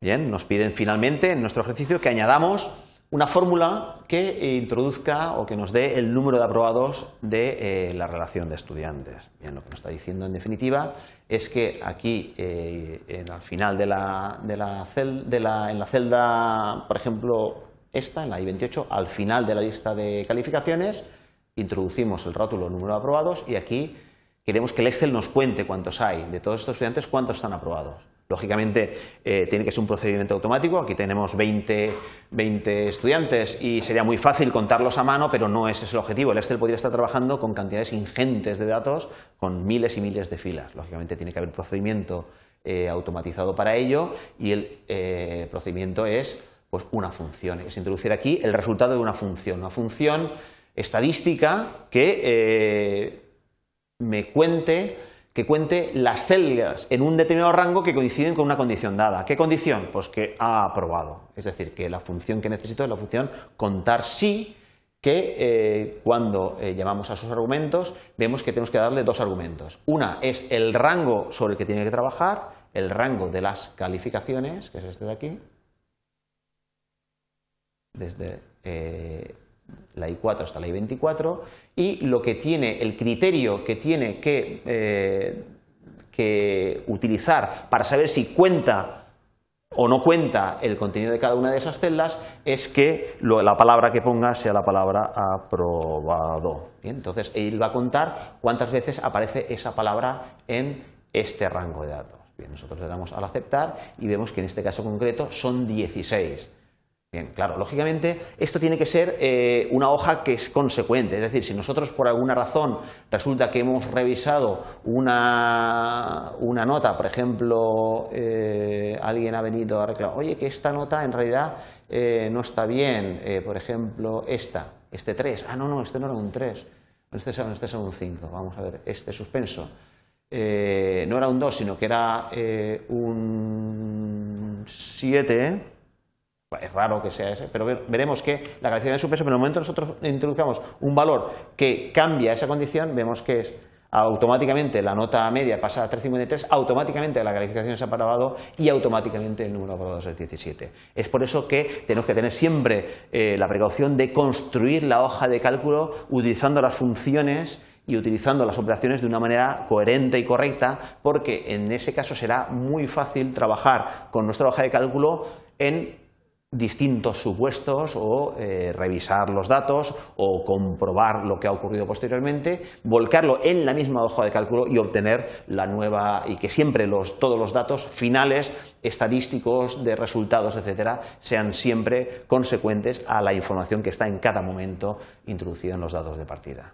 Bien, nos piden finalmente en nuestro ejercicio que añadamos una fórmula que introduzca o que nos dé el número de aprobados de eh, la relación de estudiantes. Bien, lo que nos está diciendo en definitiva es que aquí eh, en, al final de la, en la celda, por ejemplo, esta, en la I28, al final de la lista de calificaciones, introducimos el rótulo número de aprobados y aquí queremos que el Excel nos cuente cuántos hay, de todos estos estudiantes, cuántos están aprobados. Lógicamente eh, tiene que ser un procedimiento automático. Aquí tenemos 20, estudiantes y sería muy fácil contarlos a mano, pero no ese es el objetivo. El Excel podría estar trabajando con cantidades ingentes de datos, con miles y miles de filas. Lógicamente tiene que haber procedimiento eh, automatizado para ello y el eh, procedimiento es pues, una función. Es introducir aquí el resultado de una función, una función estadística que me cuente que cuente las celdas en un determinado rango que coinciden con una condición dada. ¿Qué condición? Pues que ha aprobado. Es decir, que la función que necesito es la función contar sí, que eh, cuando eh, llamamos a sus argumentos vemos que tenemos que darle dos argumentos. Una es el rango sobre el que tiene que trabajar, el rango de las calificaciones, que es este de aquí, desde eh, la I4 hasta la I24, y lo que tiene, el criterio que tiene eh, que, utilizar para saber si cuenta o no cuenta el contenido de cada una de esas celdas es que la palabra que ponga sea la palabra aprobado. entonces él va a contar cuántas veces aparece esa palabra en este rango de datos. nosotros le damos al aceptar y vemos que en este caso concreto son 16. Bien, claro, lógicamente esto tiene que ser eh, una hoja que es consecuente, es decir, si nosotros por alguna razón resulta que hemos revisado una, nota, por ejemplo, eh, alguien ha venido a reclamar, oye, que esta nota en realidad eh, no está bien, por ejemplo, esta, este 3, ah, no, no, este no era un 3, este este es un 5, vamos a ver, este suspenso, no era un 2, sino que era un 7, es raro que sea ese, pero veremos que la calificación de su peso, pero en el momento que nosotros introduzcamos un valor que cambia esa condición, vemos que es automáticamente la nota media pasa a 3,53, automáticamente la calificación se ha parado y automáticamente el número aprobado es 17. Es por eso que tenemos que tener siempre eh, la precaución de construir la hoja de cálculo utilizando las funciones y utilizando las operaciones de una manera coherente y correcta, porque en ese caso será muy fácil trabajar con nuestra hoja de cálculo en distintos supuestos o eh, revisar los datos o comprobar lo que ha ocurrido posteriormente, volcarlo en la misma hoja de cálculo y obtener la nueva y que siempre los, todos los datos finales estadísticos de resultados, etcétera, sean siempre consecuentes a la información que está en cada momento introducida en los datos de partida.